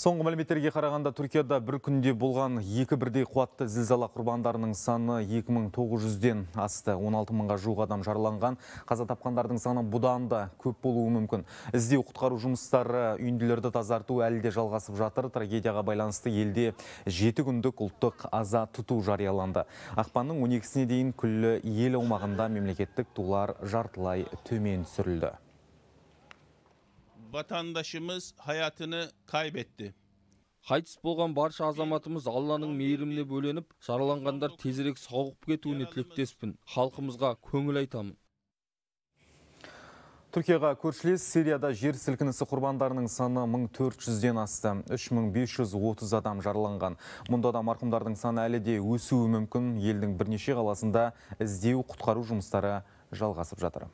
Соңғы мәліметтерге қарағанда Түркияда бір күнде болған екі бірдей қуатты зілзала құрбандарының саны 2900-ден асты. 16 мыңға жуық адам жараланған. Қаза тапқандардың саны бұдан да көп болуы мүмкін. Іздеу құтқару жұмыстары үйінділерді тазарту әлі де жалғасып жатыр. Трагедияға байланысты елде 7 күндік ұлттық аза тұту жарияланды. Ақпанның 12-сіне дейін күллі ел аумағында мемлекеттік тулар жартылай төмен түсірілді vatandaşımız hayatını kaybetti. қайтыс болған барша азаматымыз алланың мейіріміне бөленіп жараланғандар тезірек сауығып кетуіне тілектеспін халқымызға көңіл айтамын түркияға көршілес сирияда жер сілкінісі құрбандарының саны 1400-ден асты 3530 адам жараланған мұнда да марқұмдардың саны әлі де өсуі мүмкін елдің бірнеше қаласында іздеу құтқару жұмыстары жалғасып жатыр